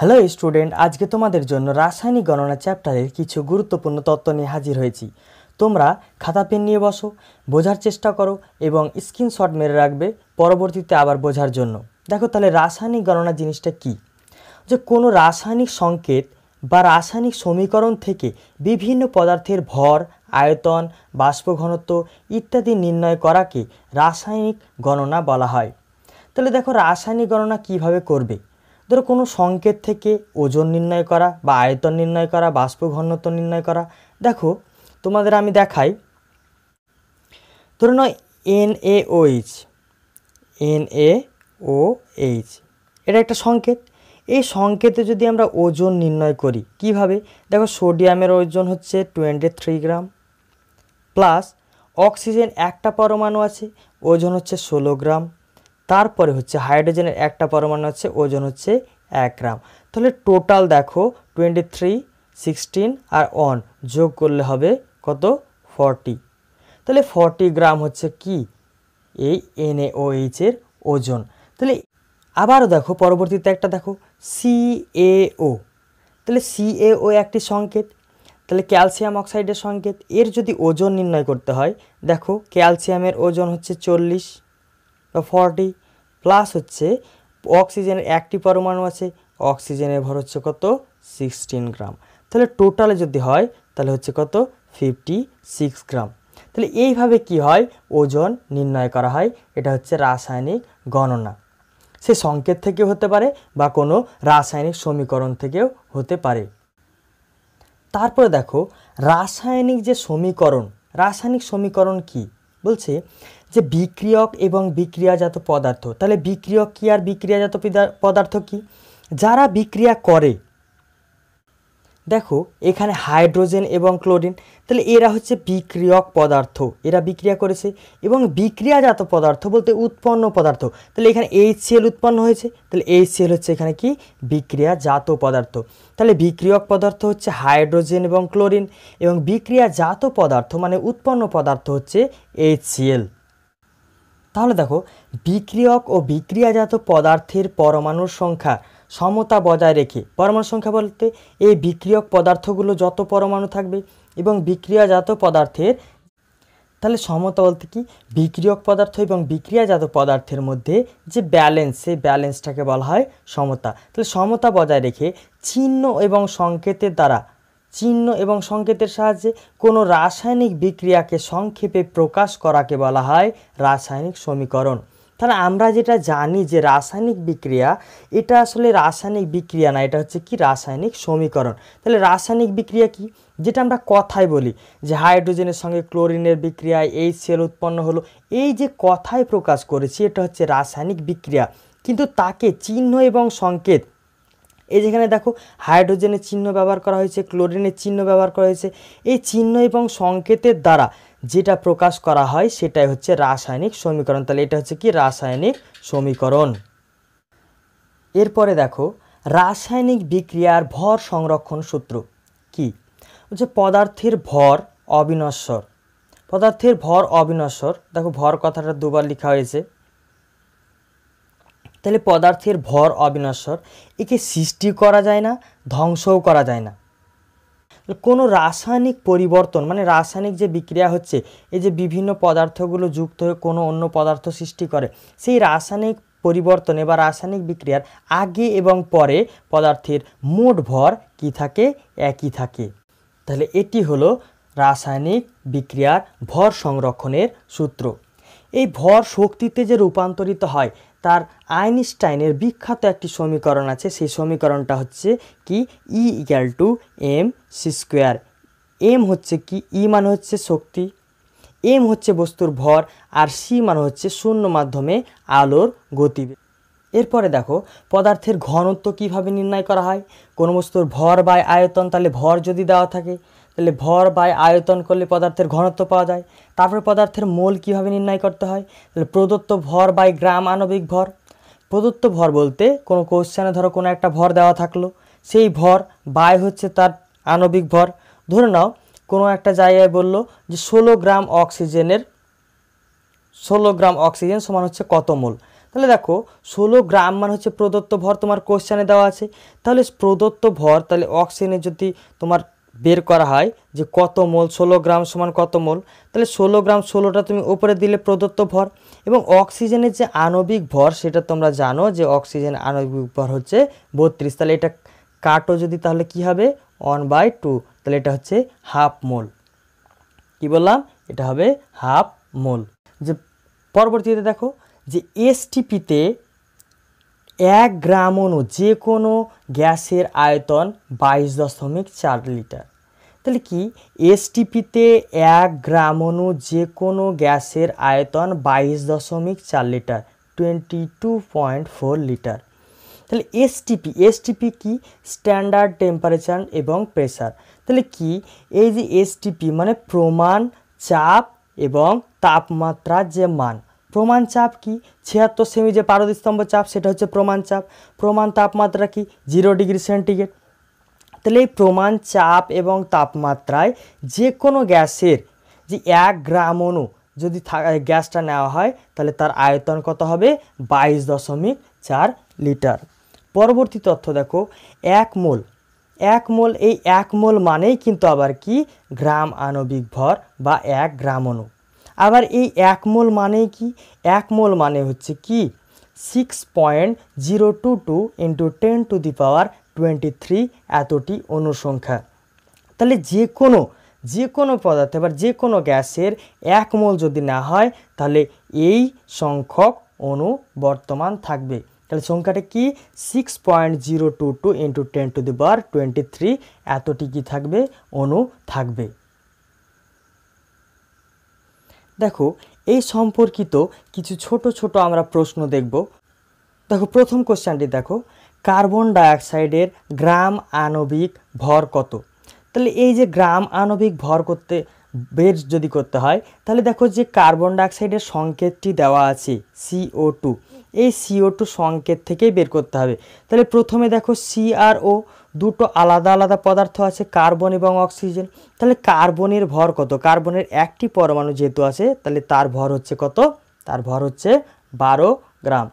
hello student আজকে তোমাদের জন্য রাসায়নিক গণনা চ্যাপ্টারের কিছু গুরুত্বপূর্ণ তত্ত্ব নিয়ে হাজির হয়েছি তোমরা খাতা পেন নিয়ে বসো বোঝার চেষ্টা করো এবং স্ক্রিনশট মেরে রাখবে পরবর্তীতে আবার বোঝার জন্য দেখো তাহলে রাসায়নিক গণনা জিনিসটা কি যে কোনো রাসায়নিক সংকেত বা রাসায়নিক সমীকরণ থেকে বিভিন্ন পদার্থের ভর আয়তন বাষ্প ঘনত্ব ইত্যাদি নির্ণয় করাকে রাসায়নিক গণনা বলা হয় তাহলে দেখো রাসায়নিক গণনা কিভাবে করবে ধরো কোনো সংকেত থেকে ওজন নির্ণয় করা বা আয়তন নির্ণয় করা বাষ্প ঘনত্ব নির্ণয় করা দেখো তোমাদের আমি দেখাই ধরো নয় N A O H N A O H এটা একটা সংকেত এই সংকেতে যদি আমরা ওজন নির্ণয় করি কিভাবে দেখো সোডিয়ামের ওজন হচ্ছে twenty three gram plus oxygen একটা পরমাণু আছে ওজন হচ্ছে ষোলো গ্রাম তারপরে হচ্ছে হাইড্রোজেনের একটা পরমাণু হচ্ছে ওজন হচ্ছে এক গ্রাম তাহলে টোটাল দেখো টোয়েন্টি থ্রি সিক্সটিন আর অন যোগ করলে হবে কত ফর্টি তাহলে ফর্টি গ্রাম হচ্ছে কি এই এনএওএইচের ওজন তাহলে আবারও দেখো পরবর্তীতে একটা দেখো সি ও তাহলে ও একটি সংকেত তাহলে ক্যালসিয়াম অক্সাইডের সংকেত এর যদি ওজন নির্ণয় করতে হয় দেখো ক্যালসিয়ামের ওজন হচ্ছে চল্লিশ ফর্টি প্লাস হচ্ছে অক্সিজেনের একটি পরমাণু আছে অক্সিজেনের ভর হচ্ছে কত সিক্সটিন গ্রাম তাহলে টোটালে যদি হয় তাহলে হচ্ছে কত ফিফটি সিক্স গ্রাম তাহলে এইভাবে কি হয় ওজন নির্ণয় করা হয় এটা হচ্ছে রাসায়নিক গণনা সে সংকেত থেকেও হতে পারে বা কোনো রাসায়নিক সমীকরণ থেকেও হতে পারে তারপরে দেখো রাসায়নিক যে সমীকরণ রাসায়নিক সমীকরণ কি বলছে যে বিক্রিয়ক এবং বিক্রিয়াজাত পদার্থ তাহলে বিক্রিয়ক কী আর বিক্রিয়াজাত পদার্থ কি যারা বিক্রিয়া করে দেখো এখানে হাইড্রোজেন এবং ক্লোরিন তাহলে এরা হচ্ছে বিক্রিয়ক পদার্থ এরা বিক্রিয়া করেছে এবং বিক্রিয়াজাত পদার্থ বলতে উৎপন্ন পদার্থ তাহলে এখানে এল উৎপন্ন হয়েছে তাহলে এল হচ্ছে এখানে কি বিক্রিয়াজাত পদার্থ তাহলে বিক্রিয়ক পদার্থ হচ্ছে হাইড্রোজেন এবং ক্লোরিন এবং বিক্রিয়াজাত পদার্থ মানে উৎপন্ন পদার্থ হচ্ছে এল তাহলে দেখো বিক্রিয়ক ও বিক্রিয়াজাত পদার্থের পরমাণুর সংখ্যা সমতা বজায় রেখে পরমাণু সংখ্যা বলতে এই বিক্রিয়ক পদার্থগুলো যত পরমাণু থাকবে এবং বিক্রিয়াজাত পদার্থের তাহলে সমতা বলতে কি বিক্রিয়ক পদার্থ এবং বিক্রিয়াজাত পদার্থের মধ্যে যে ব্যালেন্স সেই ব্যালেন্সটাকে বলা হয় সমতা তাহলে সমতা বজায় রেখে চিহ্ন এবং সংকেতের দ্বারা চিহ্ন এবং সংকেতের সাহায্যে কোনো রাসায়নিক বিক্রিয়াকে সংক্ষেপে প্রকাশ করাকে বলা হয় রাসায়নিক সমীকরণ তাহলে আমরা যেটা জানি যে রাসায়নিক বিক্রিয়া এটা আসলে রাসায়নিক বিক্রিয়া না এটা হচ্ছে কি রাসায়নিক সমীকরণ তাহলে রাসায়নিক বিক্রিয়া কি যেটা আমরা কথায় বলি যে হাইড্রোজেনের সঙ্গে ক্লোরিনের বিক্রিয়ায় এই সেল উৎপন্ন হলো এই যে কথায় প্রকাশ করেছি এটা হচ্ছে রাসায়নিক বিক্রিয়া কিন্তু তাকে চিহ্ন এবং সংকেত এই যেখানে দেখো হাইড্রোজেনের চিহ্ন ব্যবহার করা হয়েছে ক্লোরিনের চিহ্ন ব্যবহার করা হয়েছে এই চিহ্ন এবং সংকেতের দ্বারা যেটা প্রকাশ করা হয় সেটাই হচ্ছে রাসায়নিক সমীকরণ তাহলে এটা হচ্ছে কি রাসায়নিক সমীকরণ এরপরে দেখো রাসায়নিক বিক্রিয়ার ভর সংরক্ষণ সূত্র কি হচ্ছে পদার্থের ভর অবিনশ্বর পদার্থের ভর অবিনশ্বর দেখো ভর কথাটা দুবার লেখা হয়েছে তাহলে পদার্থের ভর অবিনশ্বর একে সৃষ্টি করা যায় না ধ্বংসও করা যায় না কোনো রাসায়নিক পরিবর্তন মানে রাসায়নিক যে বিক্রিয়া হচ্ছে এই যে বিভিন্ন পদার্থগুলো যুক্ত হয়ে কোনো অন্য পদার্থ সৃষ্টি করে সেই রাসায়নিক পরিবর্তনে বা রাসায়নিক বিক্রিয়ার আগে এবং পরে পদার্থের মোট ভর কি থাকে একই থাকে তাহলে এটি হলো রাসায়নিক বিক্রিয়ার ভর সংরক্ষণের সূত্র এই ভর শক্তিতে যে রূপান্তরিত হয় তার আইনস্টাইনের বিখ্যাত একটি সমীকরণ আছে সেই সমীকরণটা হচ্ছে কি E equal to M C square M হচ্ছে কি ই e মানে হচ্ছে শক্তি এম হচ্ছে বস্তুর ভর আর সি মানে হচ্ছে শূন্য মাধ্যমে আলোর গতি এরপরে দেখো পদার্থের ঘনত্ব কিভাবে নির্ণয় করা হয় কোনো বস্তুর ভর বা আয়তন তাহলে ভর যদি দেওয়া থাকে তাহলে ভর বা আয়তন করলে পদার্থের ঘনত্ব পাওয়া যায় তারপরে পদার্থের মোল কীভাবে নির্ণয় করতে হয় তাহলে প্রদত্ত ভর বাই গ্রাম আণবিক ভর প্রদত্ত ভর বলতে কোনো কোশ্চানে ধরো কোনো একটা ভর দেওয়া থাকলো সেই ভর বায় হচ্ছে তার আণবিক ভর ধরে নাও কোনো একটা জায়গায় বলল যে ষোলো গ্রাম অক্সিজেনের ষোলো গ্রাম অক্সিজেন সমান হচ্ছে কত মোল তাহলে দেখো ষোলো গ্রাম মানে হচ্ছে প্রদত্ত ভর তোমার কোশ্চানে দেওয়া আছে তাহলে প্রদত্ত ভর তাহলে অক্সিজেনের যদি তোমার বের করা হয় যে কত মোল ষোলো গ্রাম সমান কত মোল তাহলে ষোলো গ্রাম ষোলোটা তুমি উপরে দিলে প্রদত্ত ভর এবং অক্সিজেনের যে আণবিক ভর সেটা তোমরা জানো যে অক্সিজেন আণবিক ভর হচ্ছে বত্রিশ তাহলে এটা কাটো যদি তাহলে কি হবে ওয়ান বাই টু তাহলে এটা হচ্ছে হাফ মোল কি বললাম এটা হবে হাফ মোল যে পরবর্তীতে দেখো যে এসটিপিতে এক গ্রাম অনু যে কোনো গ্যাসের আয়তন বাইশ দশমিক চার লিটার তাহলে কি এসটিপিতে এক গ্রাম অনু যে কোনো গ্যাসের আয়তন বাইশ দশমিক চার litre twenty two point four litre তাহলে এসটিপি এসটিপি কি স্ট্যান্ডার্ড টেম্পারেচার এবং প্রেসার তাহলে কি এই যে এসটিপি মানে প্রমাণ চাপ এবং তাপমাত্রার যে মান প্রমাণ চাপ কি ছিয়াত্তর সেমি যে পারদস্তম্ভ চাপ সেটা হচ্ছে প্রমাণ চাপ প্রমাণ তাপমাত্রা কি জিরো ডিগ্রি সেন্টিগ্রেড তাহলে এই প্রমাণ চাপ এবং তাপমাত্রায় যে কোনো গ্যাসের যে এক গ্রাম অণু যদি গ্যাসটা নেওয়া হয় তাহলে তার আয়তন কত হবে বাইশ দশমিক চার লিটার পরবর্তী তথ্য দেখো এক মোল এক মোল এই এক মোল মানেই কিন্তু আবার কি গ্রাম আণবিক ভর বা এক গ্রাম অণু আবার এই এক মোল মানে কি এক মোল মানে হচ্ছে কি six point zero two two into ten to the power twenty three এতটি অনুসংখ্যা তাহলে যে কোনো যে কোনো পদার্থে বা যে কোনো গ্যাসের এক মোল যদি না হয় তাহলে এই সংখ্যক অনু বর্তমান থাকবে তাহলে সংখ্যাটা কি six point zero two two into ten to the বার টোয়েন্টি থ্রি এতটি কি থাকবে অনু থাকবে দেখো এই সম্পর্কিত কিছু ছোট ছোট আমরা প্রশ্ন দেখব দেখো প্রথম কোশ্চেনটি দেখো কার্বন ডাইঅক্সাইডের গ্রাম আণবিক ভর কত তাহলে এই যে গ্রাম আণবিক ভর করতে বের যদি করতে হয় তাহলে দেখো যে কার্বন ডাইঅক্সাইডের সংকেতটি দেওয়া আছে সিও টু এই সিও টু সংকেত থেকেই বের করতে হবে তাহলে প্রথমে দেখো সিআরও দুটো আলাদা আলাদা পদার্থ আছে কার্বন এবং অক্সিজেন তাহলে কার্বনের ভর কত কার্বনের একটি পরমাণু যেহেতু আছে তাহলে তার ভর হচ্ছে কত তার ভর হচ্ছে বারো গ্রাম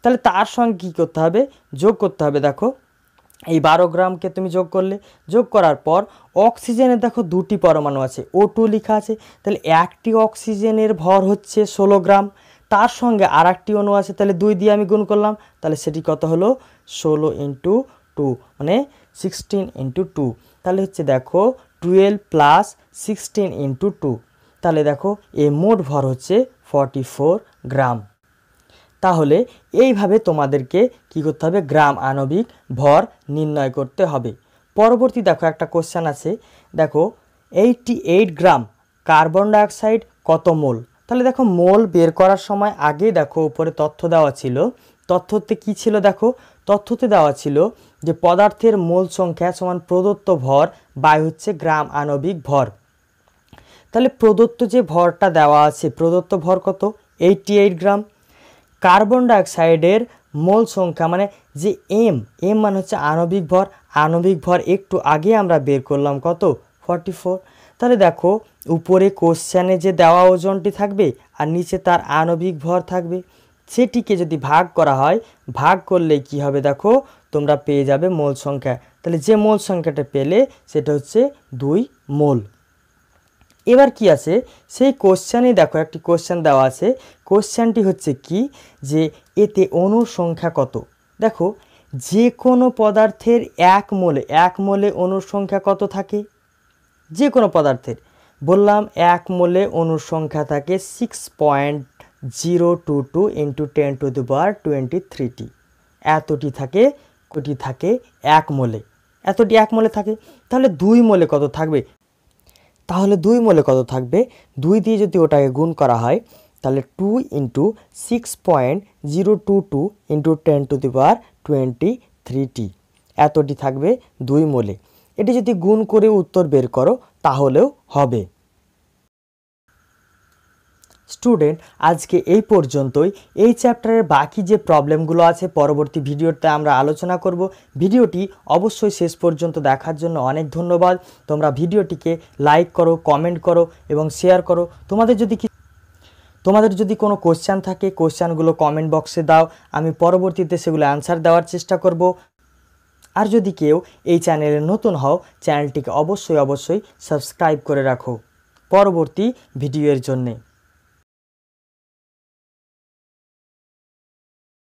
তাহলে তার সঙ্গে কী করতে হবে যোগ করতে হবে দেখো এই বারো গ্রামকে তুমি যোগ করলে যোগ করার পর অক্সিজেনের দেখো দুটি পরমাণু আছে ও টু লেখা আছে তাহলে একটি অক্সিজেনের ভর হচ্ছে ষোলো গ্রাম তার সঙ্গে আর একটি অণু আছে তাহলে দুই দিয়ে আমি গুণ করলাম তাহলে সেটি কত হলো ষোলো ইন্টু টু মানে সিক্সটিন ইন্টু টু তাহলে হচ্ছে দেখো twelve plus sixteen into two তাহলে দেখো এ মোট ভর হচ্ছে ফর্টি ফোর গ্রাম তাহলে এইভাবে তোমাদেরকে কি করতে হবে গ্রাম আণবিক ভর নির্ণয় করতে হবে পরবর্তী দেখো একটা কোশ্চেন আছে দেখো eighty eight gram carbon dioxide কত মোল তাহলে দেখো মোল বের করার সময় আগে দেখো উপরে তথ্য দেওয়া ছিল তথ্যতে কি ছিল দেখো তথ্যতে দেওয়া ছিল যে পদার্থের মোল সংখ্যা সমান প্রদত্ত ভর বায়ু হচ্ছে গ্রাম আণবিক ভর তাহলে প্রদত্ত যে ভরটা দেওয়া আছে প্রদত্ত ভর কত এইটি এইট গ্রাম কার্বন ডাইঅক্সাইডের মোল সংখ্যা মানে যে এম এম মানে হচ্ছে আণবিক ভর আণবিক ভর একটু আগে আমরা বের করলাম কত ফর্টি ফোর তাহলে দেখো উপরে কোশ্চেনে যে দেওয়া ওজনটি থাকবে আর নিচে তার আণবিক ভর থাকবে সেটিকে যদি ভাগ করা হয় ভাগ করলে কি হবে দেখো তোমরা পেয়ে যাবে মোল সংখ্যা তাহলে যে মোল সংখ্যাটা পেলে সেটা হচ্ছে দুই মোল এবার কি আছে সেই কোশ্চেনে দেখো একটি কোশ্চেন দেওয়া আছে কোশ্চেনটি হচ্ছে কি যে এতে অনুসংখ্যা কত দেখো যে কোনো পদার্থের এক মোলে এক মোলে অনুসংখ্যা কত থাকে যে কোনো পদার্থের বললাম এক মোলে অনুসংখ্যা থাকে six point zero two two into ten to the বার টোয়েন্টি থ্রিটি এতটি থাকে কটি থাকে এক মোলে এতটি এক মোলে থাকে তাহলে দুই মোলে কত থাকবে তাহলে দুই মোলে কত থাকবে দুই দিয়ে যদি ওটাকে গুণ করা হয় তাহলে two into six point zero two two into ten to the বার টোয়েন্টি থ্রিটি এতটি থাকবে দুই মোলে এটি যদি গুণ করে উত্তর বের করো তাহলেও হবে স্টুডেন্ট আজকে এই পর্যন্তই এই চ্যাপ্টারের বাকি যে প্রবলেমগুলো আছে পরবর্তী ভিডিওতে আমরা আলোচনা করব ভিডিওটি অবশ্যই শেষ পর্যন্ত দেখার জন্য অনেক ধন্যবাদ তোমরা ভিডিওটিকে লাইক করো কমেন্ট করো এবং শেয়ার করো তোমাদের যদি তোমাদের যদি কোনো কোশ্চান থাকে কোশ্চানগুলো কমেন্ট বক্সে দাও আমি পরবর্তীতে সেগুলো অ্যান্সার দেওয়ার চেষ্টা করব আর যদি কেউ এই চ্যানেলে নতুন হও চ্যানেলটিকে অবশ্যই অবশ্যই সাবস্ক্রাইব করে রাখো পরবর্তী ভিডিওর জন্যে